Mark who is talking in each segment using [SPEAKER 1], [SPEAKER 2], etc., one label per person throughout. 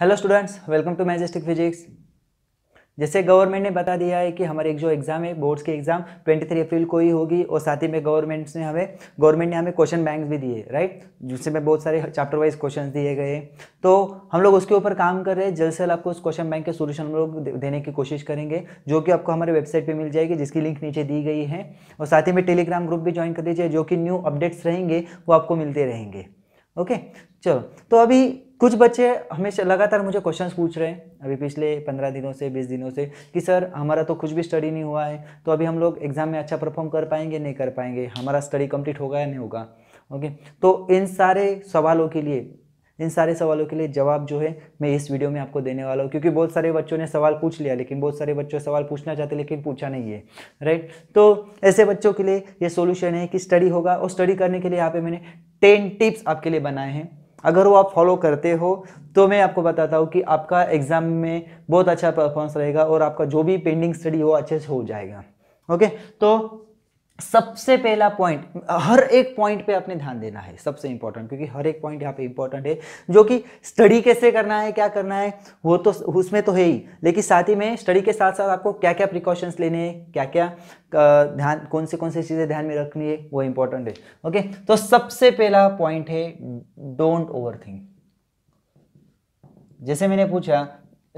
[SPEAKER 1] Hello students welcome to majestic physics जैसे government ने बता दिया है कि हमारे एक जो एग्ज़ाम है बोर्ड्स के एग्ज़ाम 23 अप्रैल को ही होगी और साथ ही में गवर्नमेंट्स ने हमें गवर्नमेंट ने हमें क्वेश्चन बैंक भी दिए राइट जिससे में बहुत सारे चैप्टर वाइज क्वेश्चन दिए गए तो हम लोग उसके ऊपर काम कर रहे हैं जल्द से जल्द आपको उस क्वेश्चन बैंक के सोल्यूशन हम लोग देने की कोशिश करेंगे जो कि आपको हमारे वेबसाइट पर मिल जाएगी जिसकी लिंक नीचे दी गई है और साथ ही में टेलीग्राम ग्रुप भी ज्वाइन कर दीजिए जो कि न्यू अपडेट्स रहेंगे वो आपको मिलते रहेंगे ओके चलो तो अभी कुछ बच्चे हमेशा लगातार मुझे क्वेश्चंस पूछ रहे हैं अभी पिछले पंद्रह दिनों से बीस दिनों से कि सर हमारा तो कुछ भी स्टडी नहीं हुआ है तो अभी हम लोग एग्ज़ाम में अच्छा परफॉर्म कर पाएंगे नहीं कर पाएंगे हमारा स्टडी कंप्लीट होगा या नहीं होगा ओके तो इन सारे सवालों के लिए इन सारे सवालों के लिए जवाब जो है मैं इस वीडियो में आपको देने वाला हूँ क्योंकि बहुत सारे बच्चों ने सवाल पूछ लिया लेकिन बहुत सारे बच्चों सवाल पूछना चाहते लेकिन पूछा नहीं है राइट तो ऐसे बच्चों के लिए ये सोल्यूशन है कि स्टडी होगा और स्टडी करने के लिए यहाँ पे मैंने टेन टिप्स आपके लिए बनाए हैं अगर वो आप फॉलो करते हो तो मैं आपको बताता हूँ कि आपका एग्ज़ाम में बहुत अच्छा परफॉर्मेंस रहेगा और आपका जो भी पेंडिंग स्टडी वो अच्छे से हो जाएगा ओके तो सबसे पहला पॉइंट हर एक पॉइंट पे आपने ध्यान देना है सबसे इंपॉर्टेंट क्योंकि हर एक पॉइंट यहाँ पे इंपॉर्टेंट है जो कि स्टडी कैसे करना है क्या करना है वो तो उसमें तो है ही लेकिन साथ ही में स्टडी के साथ साथ आपको क्या क्या प्रिकॉशंस लेने हैं क्या क्या ध्यान कौन से कौन से चीज़ें ध्यान में रखनी है वो इंपॉर्टेंट है ओके तो सबसे पहला पॉइंट है डोंट ओवर थिंक जैसे मैंने पूछा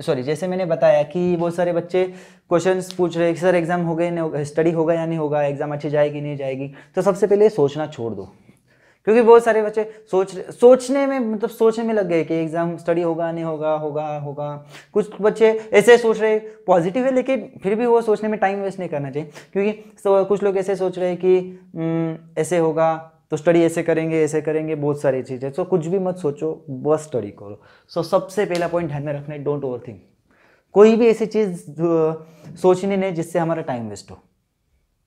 [SPEAKER 1] सॉरी जैसे मैंने बताया कि बहुत सारे बच्चे क्वेश्चंस पूछ रहे हैं सर एग्ज़ाम हो गए नहीं स्टडी होगा या नहीं होगा एग्ज़ाम अच्छी जाएगी नहीं जाएगी तो सबसे पहले सोचना छोड़ दो क्योंकि बहुत सारे बच्चे सोच सोचने में मतलब सोचने में लग गए कि एग्ज़ाम स्टडी होगा नहीं होगा होगा होगा कुछ बच्चे ऐसे सोच रहे पॉजिटिव है लेकिन फिर भी वो सोचने में टाइम वेस्ट नहीं करना चाहिए क्योंकि कुछ लोग ऐसे सोच रहे हैं कि हम्म, ऐसे होगा तो स्टडी ऐसे करेंगे ऐसे करेंगे बहुत सारी चीज़ें सो कुछ भी मत सोचो बस स्टडी करो सो सबसे पहला पॉइंट ध्यान में रखना है डोंट ओवर थिंक कोई भी ऐसी चीज़ सोचनी नहीं जिससे हमारा टाइम वेस्ट हो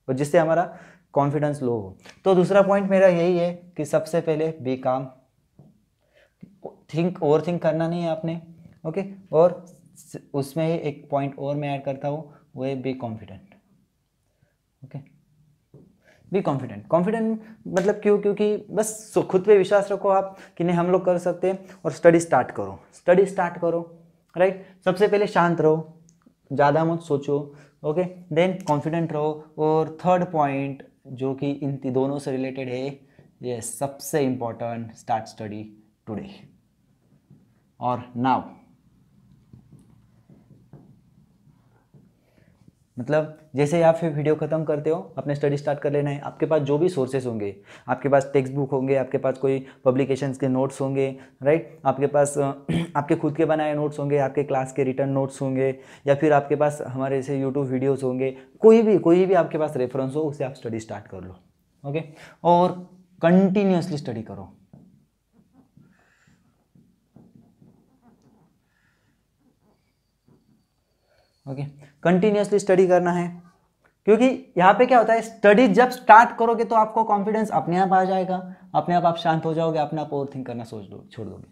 [SPEAKER 1] और जिससे हमारा कॉन्फिडेंस लो हो तो दूसरा पॉइंट मेरा यही है कि सबसे पहले बी काम थिंक ओवर थिंक करना नहीं है आपने ओके और उसमें ही एक पॉइंट और मैं ऐड करता हूँ वो है be confident okay be confident confident मतलब क्यों क्योंकि बस खुद पे विश्वास रखो आप कि नहीं हम लोग कर सकते हैं और स्टडी स्टार्ट करो स्टडी स्टार्ट करो राइट right? सबसे पहले शांत रहो ज़्यादा मत सोचो ओके देन कॉन्फिडेंट रहो और थर्ड पॉइंट जो कि इन दोनों से रिलेटेड है ये सबसे इम्पोर्टेंट स्टार्ट स्टडी टुडे और नाउ मतलब जैसे ही आप फिर वीडियो ख़त्म करते हो अपने स्टडी स्टार्ट कर लेना है आपके पास जो भी सोर्सेज होंगे आपके पास टेक्स्ट बुक होंगे आपके पास कोई पब्लिकेशंस के नोट्स होंगे राइट आपके पास आपके खुद के बनाए नोट्स होंगे आपके क्लास के रिटर्न नोट्स होंगे या फिर आपके पास हमारे जैसे यूट्यूब वीडियोज़ होंगे कोई भी कोई भी आपके पास रेफरेंस हो उसे आप स्टडी स्टार्ट कर लो ओके और कंटिन्यूसली स्टडी करो ओके कंटिन्यूसली स्टडी करना है क्योंकि यहाँ पे क्या होता है स्टडी जब स्टार्ट करोगे तो आपको कॉन्फिडेंस अपने आप आ जाएगा अपने आप आप शांत हो जाओगे अपने आप ओवर थिंक करना सोच दो छोड़ दोगे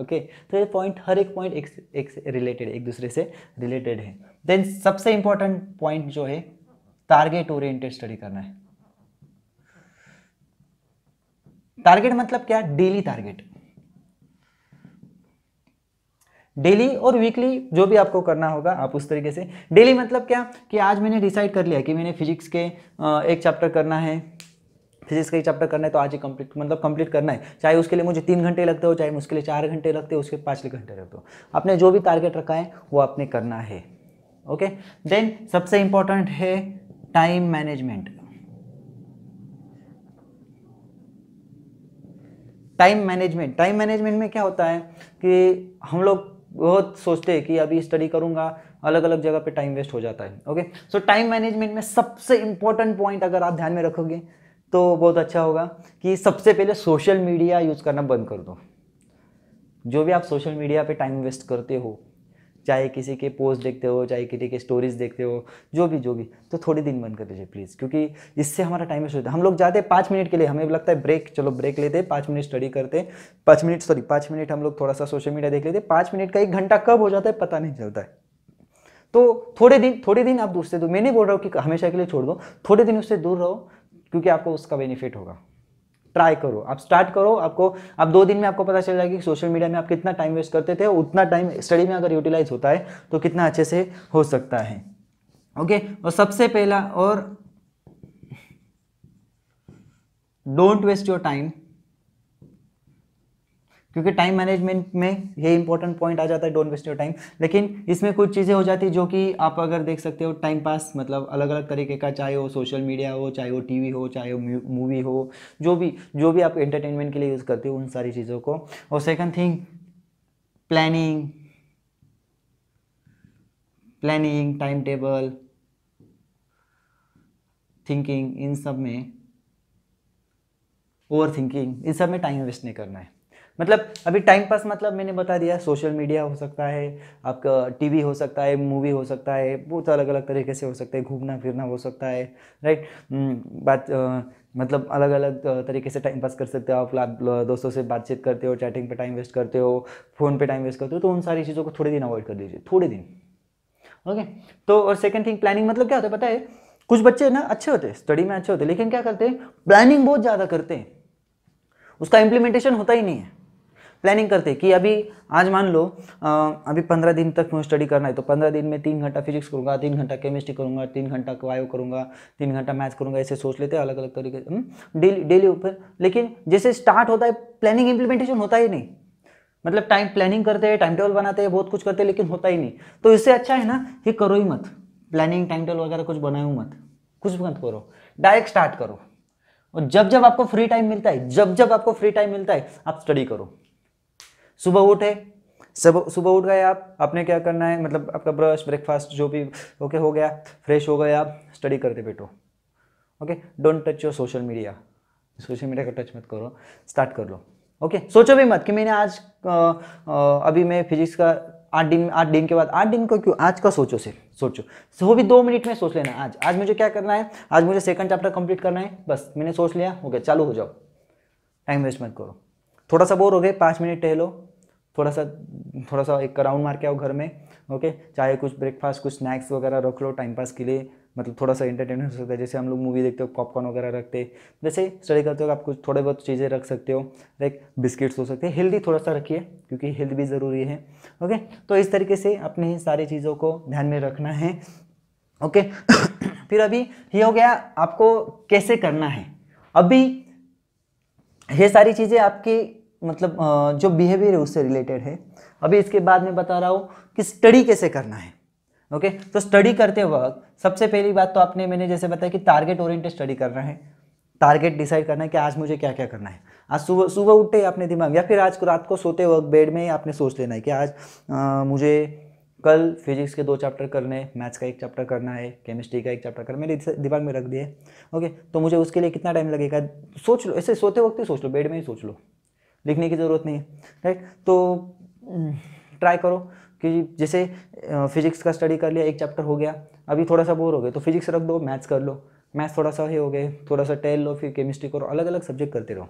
[SPEAKER 1] ओके okay, तो ये पॉइंट हर एक पॉइंट एक, एक रिलेटेड एक दूसरे से रिलेटेड है देन सबसे इंपॉर्टेंट पॉइंट जो है टारगेट ओरिएंटेड स्टडी करना है टारगेट मतलब क्या डेली टारगेट डेली और वीकली जो भी आपको करना होगा आप उस तरीके से डेली मतलब क्या कि आज मैंने डिसाइड कर लिया कि मैंने फिजिक्स के एक चैप्टर करना है फिजिक्स का ही चैप्टर करना है तो आज ही कंप्लीट मतलब कंप्लीट करना है चाहे उसके लिए मुझे तीन घंटे लगते हो चाहे उसके लिए चार घंटे लगते हो उसके पाँच घंटे लगते हो आपने जो भी टारगेट रखा है वो आपने करना है ओके देन सबसे इंपॉर्टेंट है time management time management time management में क्या होता है कि हम लोग बहुत सोचते हैं कि अभी स्टडी करूँगा अलग अलग जगह पे टाइम वेस्ट हो जाता है ओके सो टाइम मैनेजमेंट में सबसे इंपॉर्टेंट पॉइंट अगर आप ध्यान में रखोगे तो बहुत अच्छा होगा कि सबसे पहले सोशल मीडिया यूज़ करना बंद कर दो जो भी आप सोशल मीडिया पे टाइम वेस्ट करते हो चाहे किसी के पोस्ट देखते हो चाहे किसी के स्टोरीज देखते हो जो भी जो भी तो थोड़ी दिन बंद कर दीजिए प्लीज़ क्योंकि इससे हमारा टाइम वेस्ट होता है हम लोग जाते हैं पाँच मिनट के लिए हमें लगता है ब्रेक चलो ब्रेक लेते हैं पाँच मिनट स्टडी करते हैं पाँच मिनट सॉरी पाँच मिनट हम लोग थोड़ा सा सोशल मीडिया देख लेते हैं पाँच मिनट का एक घंटा कब हो जाता है पता नहीं चलता है तो थोड़े दिन थोड़े दिन आप दूसरे दो मैं नहीं बोल रहा हूँ कि हमेशा के लिए छोड़ दो थोड़े दिन उससे दूर रहो क्योंकि आपको उसका बेनिफिट होगा ट्राई करो आप स्टार्ट करो आपको आप दो दिन में आपको पता चल जाएगा कि सोशल मीडिया में आप कितना टाइम वेस्ट करते थे उतना टाइम स्टडी में अगर यूटिलाइज होता है तो कितना अच्छे से हो सकता है ओके और सबसे पहला और डोंट वेस्ट योर टाइम क्योंकि टाइम मैनेजमेंट में ये इंपॉर्टेंट पॉइंट आ जाता है डोंट वेस्ट योर टाइम लेकिन इसमें कुछ चीज़ें हो जाती है जो कि आप अगर देख सकते हो टाइम पास मतलब अलग अलग तरीके का चाहे वो सोशल मीडिया हो चाहे वो टीवी हो चाहे वो मूवी हो जो भी जो भी आप एंटरटेनमेंट के लिए यूज़ करते हो उन सारी चीज़ों को और second thing planning planning time table thinking इन सब में ओवर थिंकिंग इन सब में टाइम वेस्ट नहीं करना है मतलब अभी टाइम पास मतलब मैंने बता दिया सोशल मीडिया हो सकता है आपका टीवी हो सकता है मूवी हो सकता है बहुत अलग अलग तरीके से हो सकता है घूमना फिरना हो सकता है राइट हम्म, बात मतलब अलग अलग तरीके से टाइम पास कर सकते हो आप दोस्तों से बातचीत करते हो चैटिंग पे टाइम वेस्ट करते हो फ़ोन पे टाइम वेस्ट करते हो तो उन सारी चीज़ों को थोड़े दिन अवॉइड कर दीजिए थोड़े दिन ओके तो और सेकेंड थिंग प्लानिंग मतलब क्या होता है पता है कुछ बच्चे ना अच्छे होते हैं स्टडी में अच्छे होते हैं लेकिन क्या करते हैं प्लानिंग बहुत ज़्यादा करते हैं उसका इम्प्लीमेंटेशन होता ही नहीं है प्लानिंग करते कि अभी आज मान लो अभी पंद्रह दिन तक मुझे स्टडी करना है तो पंद्रह दिन में तीन घंटा फिजिक्स करूँगा तीन घंटा केमिस्ट्री करूँगा तीन घंटा वायो करूँगा तीन घंटा मैथ्स करूँगा ऐसे सोच लेते हैं अलग अलग तरीके से डेली हम्म? डेली ऊपर लेकिन जैसे स्टार्ट होता है प्लानिंग इंप्लीमेंटेशन होता ही नहीं मतलब टाइम प्लानिंग करते हैं टाइम टेबल बनाते हैं बहुत कुछ करते हैं लेकिन होता ही नहीं तो इससे अच्छा है ना ये करो ही मत प्लानिंग टाइम टेबल वगैरह कुछ बनाओ मत कुछ मत करो डायरेक्ट स्टार्ट करो और जब जब आपको फ्री टाइम मिलता है जब जब आपको फ्री टाइम मिलता है आप स्टडी करो सुबह उठे सब सुबह उठ गए आप आपने क्या करना है मतलब आपका ब्रश ब्रेकफास्ट जो भी ओके हो गया फ्रेश हो गए आप स्टडी करते बैठो okay don't touch your social media social media का टच मत करो स्टार्ट कर लो ओके okay? सोचो भी मत कि मैंने आज आ, आ, अभी मैं फिजिक्स का आठ दिन आठ दिन के बाद आठ दिन को क्यों आज का सोचो से सोचो वो भी दो मिनट में सोच लेना आज आज मुझे क्या करना है आज मुझे सेकंड चैप्टर कंप्लीट करना है बस मैंने सोच लिया ओके okay, चालू हो जाओ टाइम वेस्ट मत करो थोड़ा सा बोर हो गए पाँच मिनट टहलो थोड़ा सा थोड़ा सा एक राउंड मार के आओ घर में ओके चाहे कुछ ब्रेकफास्ट कुछ स्नैक्स वगैरह रख लो टाइम पास के लिए मतलब थोड़ा सा इंटरटेनमेंट हो सकता है जैसे हम लोग मूवी देखते हो पॉपकॉर्न वगैरह रखते हैं वैसे स्टडी करते हो आप कुछ थोड़े बहुत चीज़ें रख सकते हो लाइक बिस्किट्स हो सकते हैं हेल्दी थोड़ा सा रखिए क्योंकि हेल्थ भी ज़रूरी है ओके तो इस तरीके से अपने सारी चीज़ों को ध्यान में रखना है ओके फिर अभी ये हो गया आपको कैसे करना है अभी ये सारी चीज़ें आपकी मतलब जो बिहेवियर है उससे रिलेटेड है अभी इसके बाद मैं बता रहा हूँ कि स्टडी कैसे करना है ओके तो स्टडी करते वक्त सबसे पहली बात तो आपने मैंने जैसे बताया कि टारगेट ओरिएंटेड स्टडी करना है टारगेट डिसाइड करना है कि आज मुझे क्या क्या करना है आज सुबह सुबह उठते ही अपने दिमाग या फिर आज को रात को सोते वक्त बेड में ही आपने सोच लेना है कि आज आ, मुझे कल फिजिक्स के दो चैप्टर करने हैं मैथ्स का एक चैप्टर करना है केमिस्ट्री का एक चैप्टर करना मेरे दिमाग में रख दिया ओके तो मुझे उसके लिए कितना टाइम लगेगा सोच लो ऐसे सोते वक्त ही सोच लो बेड में ही सोच लो लिखने की ज़रूरत नहीं है राइट तो ट्राई हम्म, करो कि जैसे फिजिक्स का स्टडी कर लिया एक चैप्टर हो गया अभी थोड़ा सा बोर हो गया तो फिजिक्स रख दो मैथ्स कर लो मैथ्स थोड़ा सा ही हो गए थोड़ा सा टेल लो फिर केमिस्ट्री करो अलग अलग सब्जेक्ट करते रहो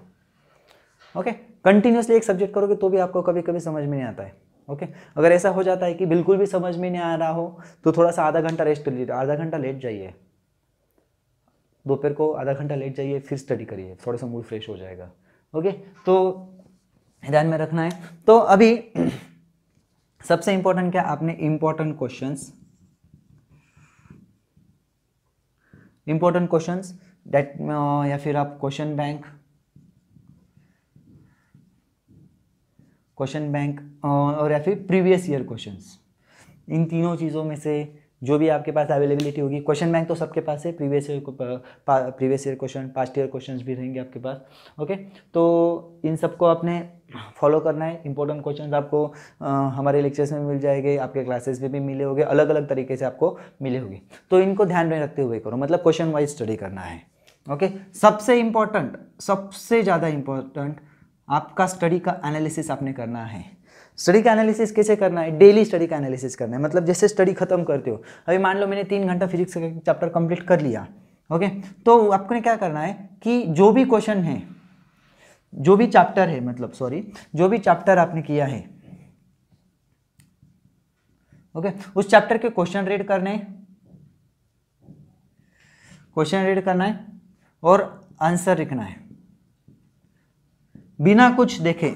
[SPEAKER 1] ओके कंटिन्यूसली एक सब्जेक्ट करोगे तो भी आपको कभी कभी समझ में नहीं आता है ओके अगर ऐसा हो जाता है कि बिल्कुल भी समझ में नहीं आ रहा हो तो थोड़ा सा आधा घंटा रेस्ट कर लीजिए आधा घंटा लेट जाइए दोपहर को आधा घंटा लेट जाइए फिर स्टडी करिए थोड़ा सा मूड फ्रेश हो जाएगा ओके तो ध्यान में रखना है तो अभी सबसे इंपॉर्टेंट क्या आपने important question important question date या फिर आप question bank question bank uh, और या फिर प्रीवियस ईयर क्वेश्चंस इन तीनों चीज़ों में से जो भी आपके पास अवेलेबिलिटी होगी क्वेश्चन बैंक तो सबके पास है previous year previous year question past year questions भी रहेंगे आपके पास ओके तो इन सबको आपने फॉलो करना है इंपॉर्टेंट क्वेश्चन आपको आ, uh, हमारे लेक्चर्स में मिल जाएंगे आपके क्लासेस में भी मिले होंगे अलग अलग तरीके से आपको मिले होंगे तो इनको ध्यान में रखते हुए करो मतलब क्वेश्चन वाइज स्टडी करना है ओके सबसे इम्पॉर्टेंट सबसे ज़्यादा इम्पॉर्टेंट आपका स्टडी का एनालिसिस आपने करना है स्टडी का एनालिसिस कैसे करना है डेली स्टडी का एनालिसिस करना है मतलब जैसे स्टडी खत्म करते हो अभी मान लो मैंने तीन घंटा फिजिक्स का चैप्टर कंप्लीट कर लिया ओके तो आपने क्या करना है कि जो भी क्वेश्चन है जो भी चैप्टर है मतलब सॉरी जो भी चैप्टर आपने किया है ओके उस चैप्टर के क्वेश्चन रीड करने क्वेश्चन रीड करना है और आंसर लिखना है बिना कुछ देखे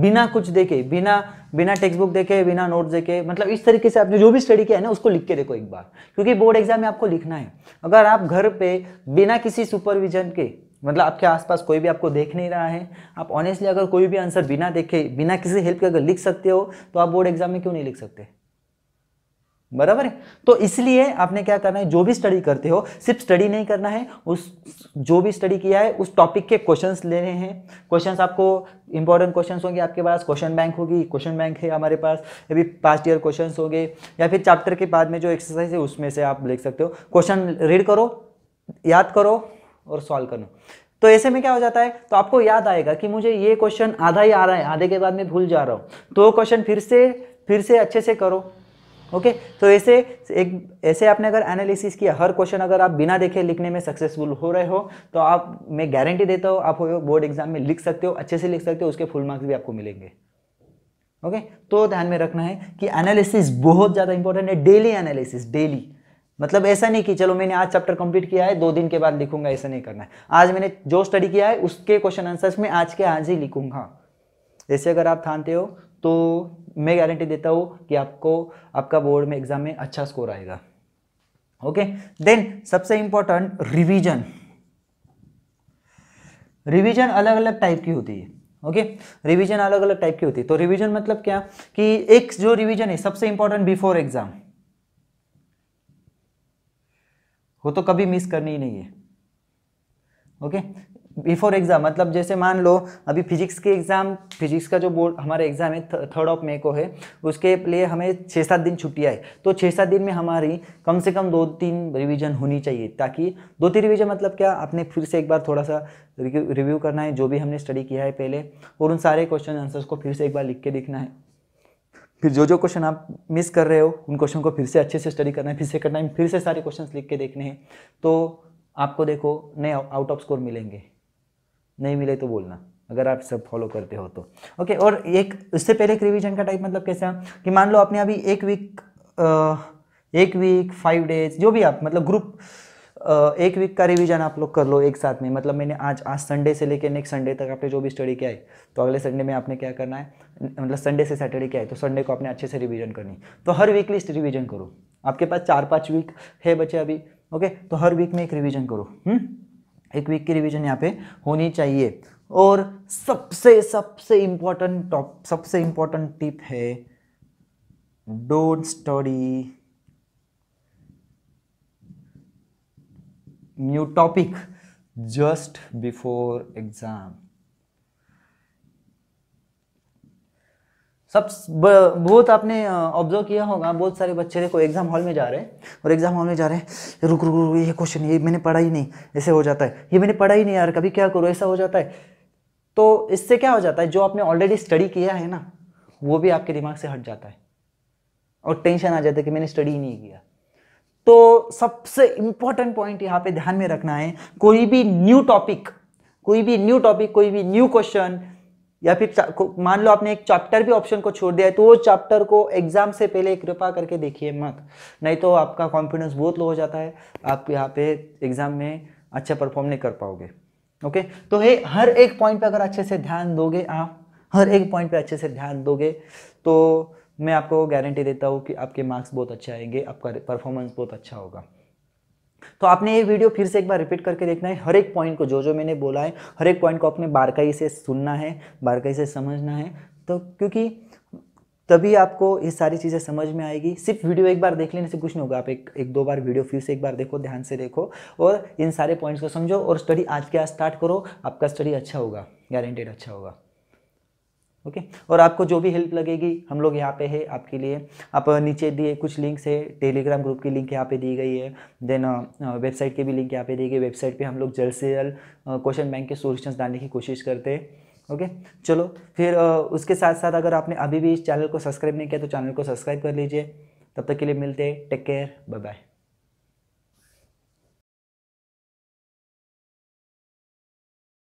[SPEAKER 1] बिना कुछ देखे बिना बिना टेक्स्ट बुक देखे बिना नोट देखे मतलब इस तरीके से आपने जो भी स्टडी किया है ना उसको लिख के देखो एक बार क्योंकि बोर्ड एग्जाम में आपको लिखना है अगर आप घर पे बिना किसी सुपरविजन के मतलब आपके आसपास कोई भी आपको देख नहीं रहा है आप ऑनेस्टली अगर कोई भी आंसर बिना देखे बिना किसी हेल्प के अगर लिख सकते हो तो आप बोर्ड एग्जाम में क्यों नहीं लिख सकते बराबर है तो इसलिए आपने क्या करना है जो भी स्टडी करते हो सिर्फ स्टडी नहीं करना है उस जो भी स्टडी किया है उस टॉपिक के क्वेश्चंस लेने हैं क्वेश्चंस आपको इंपॉर्टेंट क्वेश्चंस होंगे आपके पास क्वेश्चन बैंक होगी क्वेश्चन बैंक है हमारे पास या भी पास्ट ईयर क्वेश्चंस होंगे या फिर चैप्टर के बाद में जो एक्सरसाइज है उसमें से आप लिख सकते हो क्वेश्चन रीड करो याद करो और सॉल्व करो तो ऐसे में क्या हो जाता है तो आपको याद आएगा कि मुझे ये क्वेश्चन आधा ही आ रहा है आधे के बाद में भूल जा रहा हूँ तो क्वेश्चन फिर से फिर से अच्छे से करो ओके तो ऐसे एक ऐसे आपने अगर एनालिसिस किया हर क्वेश्चन अगर आप बिना देखे लिखने में सक्सेसफुल हो रहे हो तो आप मैं गारंटी देता हूँ आप हो बोर्ड एग्जाम में लिख सकते हो अच्छे से लिख सकते हो उसके फुल मार्क्स भी आपको मिलेंगे ओके तो ध्यान में रखना है कि एनालिसिस बहुत ज़्यादा इंपॉर्टेंट है डेली एनालिसिस डेली मतलब ऐसा नहीं कि चलो मैंने आज चैप्टर कंप्लीट किया है दो दिन के बाद लिखूंगा ऐसा नहीं करना है आज मैंने जो स्टडी किया है उसके क्वेश्चन आंसर्स में आज के आज ही लिखूंगा जैसे अगर आप थानते हो तो मैं गारंटी देता हूँ कि आपको आपका बोर्ड में एग्जाम में अच्छा स्कोर आएगा ओके देन सबसे इंपॉर्टेंट रिवीजन रिवीजन अलग अलग टाइप की होती है ओके रिवीजन अलग अलग टाइप की होती है तो रिवीजन मतलब क्या कि एक जो रिवीजन है सबसे इंपॉर्टेंट बिफोर एग्जाम वो तो कभी मिस करनी ही नहीं है ओके बिफोर एग्ज़ाम मतलब जैसे मान लो अभी फिजिक्स के एग्ज़ाम फिजिक्स का जो बोर्ड हमारा एग्ज़ाम है थर्ड ऑफ मे को है उसके लिए हमें छः सात दिन छुट्टी आए तो छः सात दिन में हमारी कम से कम दो तीन रिवीजन होनी चाहिए ताकि दो तीन रिवीजन मतलब क्या आपने फिर से एक बार थोड़ा सा रिव्यू करना है जो भी हमने स्टडी किया है पहले और उन सारे क्वेश्चन आंसर्स को फिर से एक बार लिख के देखना है फिर जो जो क्वेश्चन आप मिस कर रहे हो उन क्वेश्चन को फिर से अच्छे से स्टडी करना है फिर से करना है फिर से सारे क्वेश्चन लिख के देखने हैं तो आपको देखो नए आउट ऑफ स्कोर मिलेंगे नहीं मिले तो बोलना अगर आप सब फॉलो करते हो तो ओके और एक उससे पहले एक रिविजन का टाइप मतलब कैसा कि मान लो आपने अभी एक वीक एक वीक फाइव डेज जो भी आप मतलब ग्रुप एक वीक का रिवीजन आप लोग कर लो एक साथ में मतलब मैंने आज आज संडे से लेकर नेक्स्ट संडे तक आपने जो भी स्टडी किया है तो अगले संडे में आपने क्या करना है मतलब संडे से सैटरडे क्या है तो संडे को आपने अच्छे से रिवीजन करनी तो हर वीक लिस्ट रिवीजन करो आपके पास चार पाँच वीक है बच्चे अभी ओके तो हर वीक में एक रिवीजन करो हुँ? हम्म? एक वीक की रिवीजन यहाँ पे होनी चाहिए और सबसे सबसे इम्पोर्टेंट टॉप सबसे इम्पोर्टेंट टिप है don't study new topic just before exam सब बहुत आपने ऑब्जर्व किया होगा बहुत सारे बच्चे देखो एग्जाम हॉल में जा रहे हैं और एग्जाम हॉल में जा रहे हैं रुक रुक रुक ये क्वेश्चन ये मैंने पढ़ा ही नहीं ऐसे हो जाता है ये मैंने पढ़ा ही नहीं यार कभी क्या करो ऐसा हो जाता है तो इससे क्या हो जाता है जो आपने ऑलरेडी स्टडी किया है ना वो भी आपके दिमाग से हट जाता है और टेंशन आ जाता है कि मैंने स्टडी ही नहीं किया तो सबसे इंपॉर्टेंट पॉइंट यहाँ पे ध्यान में रखना है कोई भी न्यू टॉपिक कोई भी न्यू टॉपिक कोई भी न्यू क्वेश्चन या फिर मान लो आपने एक चैप्टर भी ऑप्शन को छोड़ दिया है तो वो चैप्टर को एग्जाम से पहले कृपा करके देखिए मत नहीं तो आपका कॉन्फिडेंस बहुत लो हो जाता है आप यहाँ पे एग्जाम में अच्छा परफॉर्म नहीं कर पाओगे ओके तो हे हर एक पॉइंट पे अगर अच्छे से ध्यान दोगे आप हर एक पॉइंट पे अच्छे से ध्यान दोगे तो मैं आपको गारंटी देता हूँ कि आपके मार्क्स बहुत अच्छे आएंगे आपका परफॉर्मेंस बहुत अच्छा होगा तो आपने ये वीडियो फिर से एक बार रिपीट करके देखना है हर एक पॉइंट को जो जो मैंने बोला है हर एक पॉइंट को आपने बारकाई से सुनना है बारकाई से समझना है तो क्योंकि तभी आपको ये सारी चीज़ें समझ में आएगी सिर्फ वीडियो एक बार देख लेने से कुछ नहीं होगा आप एक एक दो बार वीडियो फिर से एक बार देखो ध्यान से देखो और इन सारे पॉइंट्स को समझो और स्टडी आज के आज स्टार्ट करो आपका स्टडी अच्छा होगा गारंटेड अच्छा होगा ओके और आपको जो भी हेल्प लगेगी हम लोग यहाँ पे है आपके लिए आप नीचे दिए कुछ लिंक्स है टेलीग्राम ग्रुप की लिंक यहाँ पे दी गई है देन वेबसाइट की भी लिंक यहाँ पे दी गई वेबसाइट पे हम लोग जल्द से जल्द क्वेश्चन बैंक के सोल्यूशन डालने की कोशिश करते हैं ओके चलो फिर उसके साथ साथ अगर आपने अभी भी इस चैनल को सब्सक्राइब नहीं किया तो चैनल को सब्सक्राइब कर लीजिए तब तक के लिए मिलते हैं टेक केयर बाय बाय